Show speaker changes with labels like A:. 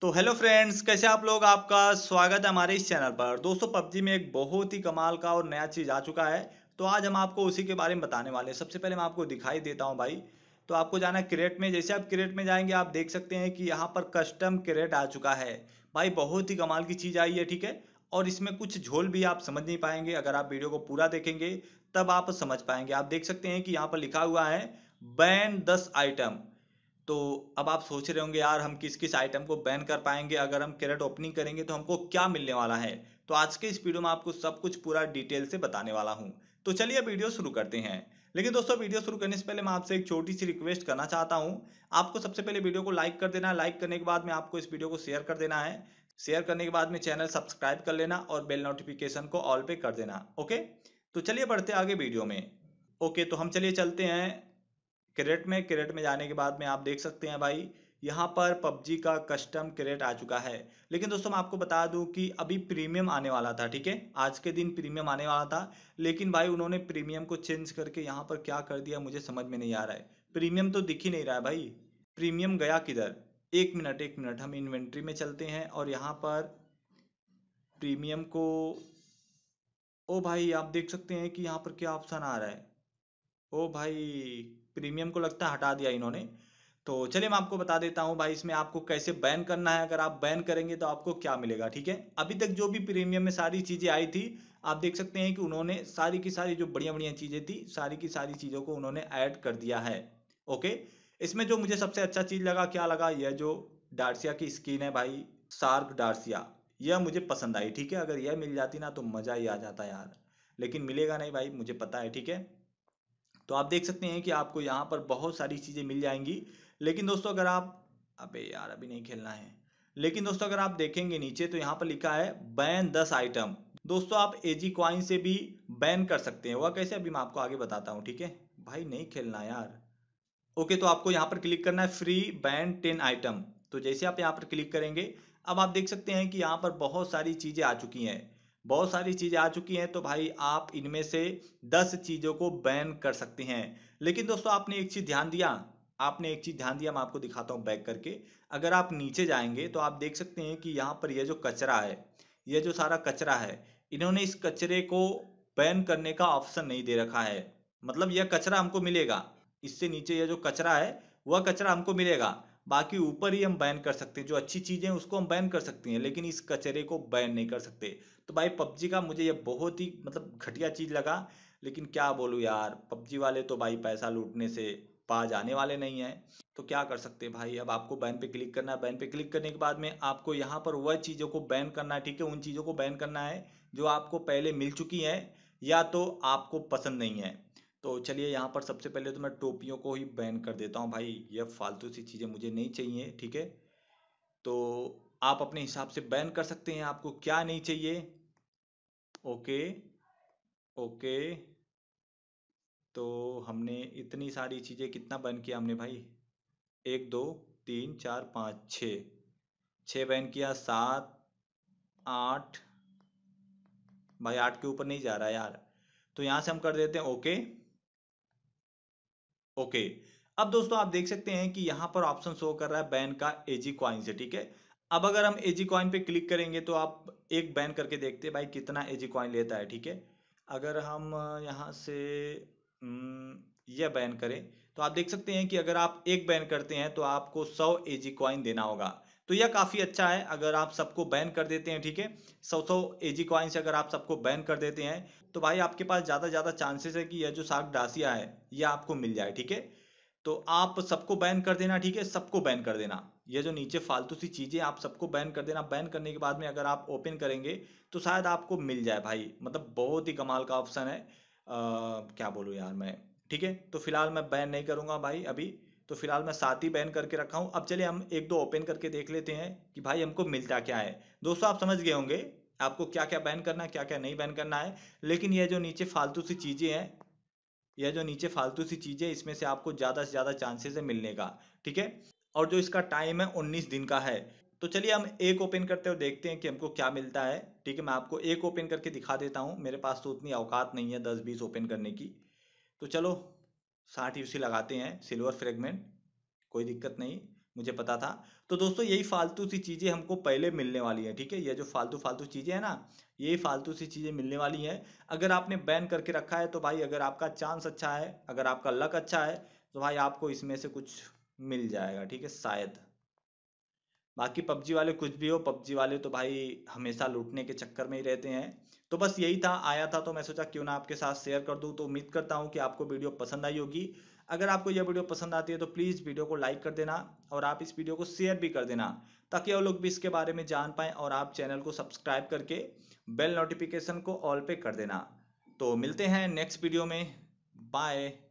A: तो hello friends कैसे आप लोग आपका स्वागत है हमारे इस चैनल पर दोस्तों पबजी में एक बहुत ही कमाल का और नया चीज़ आ चुका है तो आज हम आपको उसी के बारे में बताने वाले हैं सबसे पहले मैं आपको दिखाई देता हूं भाई तो आपको जाना क्रेट में जैसे आप क्रेट में जाएंगे आप देख सकते हैं कि यहाँ पर कस्टम क्रेट आ चुका है भाई बहुत ही कमाल की चीज़ आई है ठीक है और इसमें कुछ झोल भी आप समझ नहीं पाएंगे अगर आप वीडियो को पूरा देखेंगे तब आप समझ पाएंगे आप देख सकते हैं कि यहाँ पर लिखा हुआ है बैन दस आइटम तो अब आप सोच रहे होंगे यार हम किस किस आइटम को बैन कर पाएंगे अगर हम कैरेट ओपनिंग करेंगे तो हमको क्या मिलने वाला है तो आज के इस वीडियो में आपको सब कुछ पूरा डिटेल से बताने वाला हूँ तो चलिए वीडियो शुरू करते हैं लेकिन दोस्तों वीडियो शुरू करने से पहले मैं आपसे एक छोटी सी रिक्वेस्ट करना चाहता हूँ आपको सबसे पहले वीडियो को लाइक कर देना है लाइक करने के बाद में आपको इस वीडियो को शेयर कर देना है शेयर करने के बाद में चैनल सब्सक्राइब कर लेना और बेल नोटिफिकेशन को ऑल पे कर देना ओके तो चलिए बढ़ते आगे वीडियो में ओके तो हम चलिए चलते हैं क्रेट में क्रेट में जाने के बाद में आप देख सकते हैं भाई यहाँ पर पबजी का कस्टम क्रेट आ चुका है लेकिन दोस्तों मैं आपको बता दूं कि अभी प्रीमियम आने वाला था ठीक है आज के दिन प्रीमियम आने वाला था लेकिन भाई उन्होंने प्रीमियम को चेंज करके यहाँ पर क्या कर दिया मुझे समझ में नहीं आ रहा है प्रीमियम तो दिख ही नहीं रहा है भाई प्रीमियम गया किधर एक मिनट एक मिनट हम इन्वेंट्री में चलते हैं और यहाँ पर प्रीमियम को ओ भाई आप देख सकते हैं कि यहाँ पर क्या ऑप्शन आ रहा है ओ भाई प्रीमियम को लगता है हटा दिया इन्होंने तो चलिए मैं आपको बता देता हूँ भाई इसमें आपको कैसे बैन करना है अगर आप बैन करेंगे तो आपको क्या मिलेगा ठीक है अभी तक जो भी प्रीमियम में सारी चीज़ें आई थी आप देख सकते हैं कि उन्होंने सारी की सारी जो बढ़िया बढ़िया चीज़ें थी सारी की सारी चीज़ों को उन्होंने ऐड कर दिया है ओके इसमें जो मुझे सबसे अच्छा चीज़ लगा क्या लगा यह जो डार्सिया की स्किन है भाई सार्क डार्सिया यह मुझे पसंद आई ठीक है अगर यह मिल जाती ना तो मज़ा ही आ जाता यार लेकिन मिलेगा नहीं भाई मुझे पता है ठीक है तो आप देख सकते हैं कि आपको यहाँ पर बहुत सारी चीज़ें मिल जाएंगी लेकिन दोस्तों अगर आप अबे यार अभी नहीं खेलना है लेकिन दोस्तों अगर आप देखेंगे नीचे तो यहाँ पर लिखा है बैन दस आइटम दोस्तों आप एजी क्वाइन से भी बैन कर सकते हैं वह कैसे अभी मैं आपको आगे बताता हूँ ठीक है भाई नहीं खेलना यार ओके तो आपको यहाँ पर क्लिक करना है फ्री बैन टेन आइटम तो जैसे आप यहाँ पर क्लिक करेंगे अब आप देख सकते हैं कि यहाँ पर बहुत सारी चीज़ें आ चुकी हैं बहुत सारी चीज़ें आ चुकी हैं तो भाई आप इनमें से दस चीज़ों को बैन कर सकते हैं लेकिन दोस्तों आपने एक चीज़ ध्यान दिया आपने एक चीज़ ध्यान दिया मैं आपको दिखाता हूँ बैक करके अगर आप नीचे जाएंगे तो आप देख सकते हैं कि यहाँ पर यह जो कचरा है यह जो सारा कचरा है इन्होंने इस कचरे को बैन करने का ऑप्शन नहीं दे रखा है मतलब यह कचरा हमको मिलेगा इससे नीचे यह जो कचरा है वह कचरा हमको मिलेगा बाकी ऊपर ही हम बैन कर सकते हैं जो अच्छी चीज़ें उसको हम बैन कर सकते हैं लेकिन इस कचरे को बैन नहीं कर सकते तो भाई पबजी का मुझे ये बहुत ही मतलब घटिया चीज़ लगा लेकिन क्या बोलूँ यार पबजी वाले तो भाई पैसा लूटने से पा जाने वाले नहीं हैं तो क्या कर सकते भाई अब आपको बैन पे क्लिक करना है बैन पे क्लिक करने के बाद में आपको यहाँ पर वह चीज़ों को बैन करना है ठीक है उन चीज़ों को बैन करना है जो आपको पहले मिल चुकी है या तो आपको पसंद नहीं है तो चलिए यहाँ पर सबसे पहले तो मैं टोपियों को ही बैन कर देता हूँ भाई ये फालतू सी चीज़ें मुझे नहीं चाहिए ठीक है तो आप अपने हिसाब से बैन कर सकते हैं आपको क्या नहीं चाहिए ओके ओके तो हमने इतनी सारी चीज़ें कितना बैन किया हमने भाई एक दो तीन चार पाँच छ छः बैन किया सात आठ भाई आठ के ऊपर नहीं जा रहा यार तो यहाँ से हम कर देते हैं ओके ओके अब दोस्तों आप देख सकते हैं कि यहाँ पर ऑप्शन शो कर रहा है बैन का एजी कॉइन से ठीक है अब अगर हम एजी कॉइन पे क्लिक करेंगे तो आप एक बैन करके देखते हैं भाई कितना एजी कॉइन लेता है ठीक है अगर हम यहाँ से हम्म, यह बैन करें तो आप देख सकते हैं कि अगर आप एक बैन करते हैं तो आपको सौ एजी कॉइन देना होगा तो यह काफ़ी अच्छा है अगर आप सबको बैन कर देते हैं ठीक है सौ सौ एजी क्वाइंस अगर आप सबको बैन कर देते हैं तो भाई आपके पास ज़्यादा ज़्यादा चांसेस है कि यह जो साग डासिया है यह आपको मिल जाए ठीक है तो आप सबको बैन कर देना ठीक है सबको बैन कर देना यह जो नीचे फालतू सी चीज़ें आप सबको बैन कर देना बैन करने के बाद में अगर आप ओपन करेंगे तो शायद आपको मिल जाए भाई मतलब बहुत ही कमाल का ऑप्शन है आ, क्या बोलूँ यार मैं ठीक है तो फिलहाल मैं बैन नहीं करूंगा भाई अभी तो फिलहाल मैं सात ही बैन करके रखा हूँ अब चलिए हम एक दो ओपन करके देख लेते हैं कि भाई हमको मिलता क्या है दोस्तों आप समझ गए होंगे आपको क्या क्या बैन करना है क्या क्या नहीं बैन करना है लेकिन यह जो नीचे फालतू सी चीज़ें हैं यह जो नीचे फालतू सी चीज़ें इसमें से आपको ज़्यादा से ज़्यादा चांसेस है मिलने का ठीक है और जो इसका टाइम है उन्नीस दिन का है तो चलिए हम एक ओपन करते हैं और देखते हैं कि हमको क्या मिलता है ठीक है मैं आपको एक ओपन करके दिखा देता हूँ मेरे पास तो उतनी औकात नहीं है दस बीस ओपन करने की तो चलो साठ यूसी लगाते हैं सिल्वर फ्रेगमेंट कोई दिक्कत नहीं मुझे पता था तो दोस्तों यही फालतू सी चीज़ें हमको पहले मिलने वाली हैं ठीक है ये जो फालतू फालतू चीज़ें हैं ना यही फालतू सी चीज़ें मिलने वाली हैं अगर आपने बैन करके रखा है तो भाई अगर आपका चांस अच्छा है अगर आपका लक अच्छा है तो भाई आपको इसमें से कुछ मिल जाएगा ठीक है शायद बाकी पबजी वाले कुछ भी हो पबजी वाले तो भाई हमेशा लूटने के चक्कर में ही रहते हैं तो बस यही था आया था तो मैं सोचा क्यों ना आपके साथ शेयर कर दूँ तो उम्मीद करता हूँ कि आपको वीडियो पसंद आई होगी अगर आपको यह वीडियो पसंद आती है तो प्लीज़ वीडियो को लाइक कर देना और आप इस वीडियो को शेयर भी कर देना ताकि और लोग भी इसके बारे में जान पाएँ और आप चैनल को सब्सक्राइब करके बेल नोटिफिकेशन को ऑल पे कर देना तो मिलते हैं नेक्स्ट वीडियो में बाय